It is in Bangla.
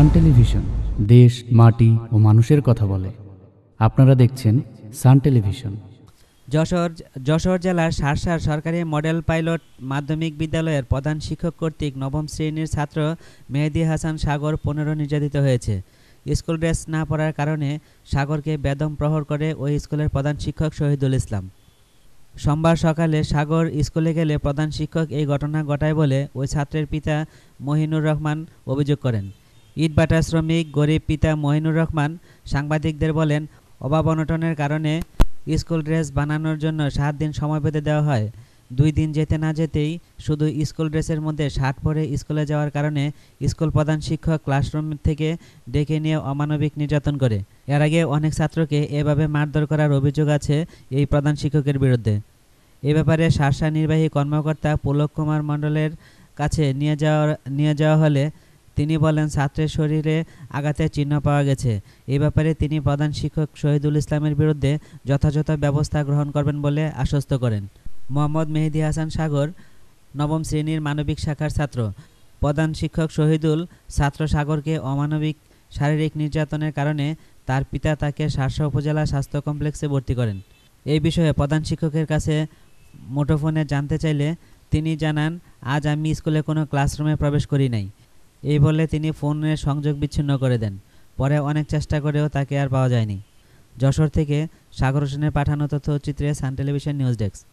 সান টেলিভিশন দেশ মাটি ও মানুষের কথা বলে আপনারা দেখছেন সান টেলিভিশন যশোর যশোর জেলার সারসার সরকারি মডেল পাইলট মাধ্যমিক বিদ্যালয়ের প্রধান শিক্ষক কর্তৃক নবম শ্রেণীর ছাত্র মেহেদি হাসান সাগর পনেরো নির্যাতিত হয়েছে স্কুল ড্রেস না পড়ার কারণে সাগরকে বেদম প্রহর করে ওই স্কুলের প্রধান শিক্ষক শহীদুল ইসলাম সোমবার সকালে সাগর স্কুলে গেলে প্রধান শিক্ষক এই ঘটনা ঘটায় বলে ওই ছাত্রের পিতা মহিনুর রহমান অভিযোগ করেন ইটভাটা শ্রমিক গরিব পিতা মহিনুর রহমান সাংবাদিকদের বলেন অভাব অনটনের কারণে স্কুল ড্রেস বানানোর জন্য সাত দিন সময় পেতে দেওয়া হয় দুই দিন যেতে না যেতেই শুধু স্কুল ড্রেসের মধ্যে শার্ট পরে স্কুলে যাওয়ার কারণে স্কুল প্রধান শিক্ষক ক্লাসরুম থেকে ডেকে নিয়ে অমানবিক নির্যাতন করে এর আগে অনেক ছাত্রকে এভাবে মারধর করার অভিযোগ আছে এই প্রধান শিক্ষকের বিরুদ্ধে এ ব্যাপারে শাসা নির্বাহী কর্মকর্তা পুলক কুমার মণ্ডলের কাছে নিয়ে যাওয়ার নিয়ে যাওয়া হলে তিনি বলেন ছাত্রের শরীরে আঘাতের চিহ্ন পাওয়া গেছে এ ব্যাপারে তিনি প্রধান শিক্ষক শহীদুল ইসলামের বিরুদ্ধে যথাযথ ব্যবস্থা গ্রহণ করবেন বলে আশ্বস্ত করেন মোহাম্মদ মেহেদি হাসান সাগর নবম শ্রেণীর মানবিক শাখার ছাত্র প্রধান শিক্ষক শহীদুল ছাত্র সাগরকে অমানবিক শারীরিক নির্যাতনের কারণে তার পিতা তাকে সারসা উপজেলা স্বাস্থ্য কমপ্লেক্সে ভর্তি করেন এই বিষয়ে প্রধান শিক্ষকের কাছে মুঠোফোনে জানতে চাইলে তিনি জানান আজ আমি স্কুলে কোনো ক্লাসরুমে প্রবেশ করি নাই এই বলে তিনি ফোনের সংযোগ বিচ্ছিন্ন করে দেন পরে অনেক চেষ্টা করেও তাকে আর পাওয়া যায়নি যশোর থেকে সাগর হোসেনের পাঠানো তথ্যচিত্রে সান টেলিভিশন নিউজ ডেস্ক